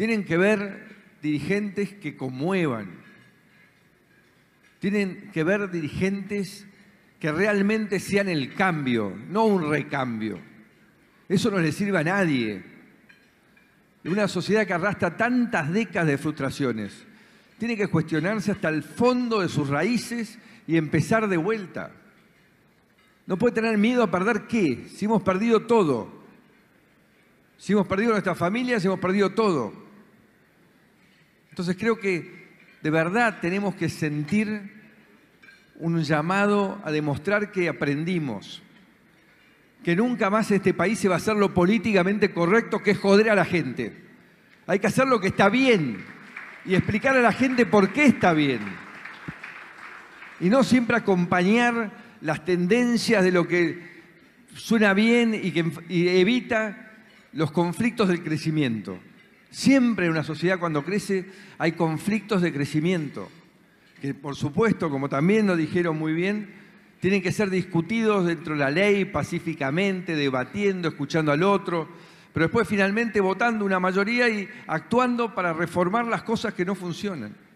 Tienen que ver dirigentes que conmuevan. Tienen que ver dirigentes que realmente sean el cambio, no un recambio. Eso no le sirve a nadie. En una sociedad que arrastra tantas décadas de frustraciones, tiene que cuestionarse hasta el fondo de sus raíces y empezar de vuelta. No puede tener miedo a perder qué, si hemos perdido todo. Si hemos perdido nuestra familia, si hemos perdido todo. Entonces creo que de verdad tenemos que sentir un llamado a demostrar que aprendimos, que nunca más este país se va a hacer lo políticamente correcto que es joder a la gente. Hay que hacer lo que está bien y explicar a la gente por qué está bien. Y no siempre acompañar las tendencias de lo que suena bien y que evita los conflictos del crecimiento. Siempre en una sociedad cuando crece hay conflictos de crecimiento, que por supuesto, como también lo dijeron muy bien, tienen que ser discutidos dentro de la ley pacíficamente, debatiendo, escuchando al otro, pero después finalmente votando una mayoría y actuando para reformar las cosas que no funcionan.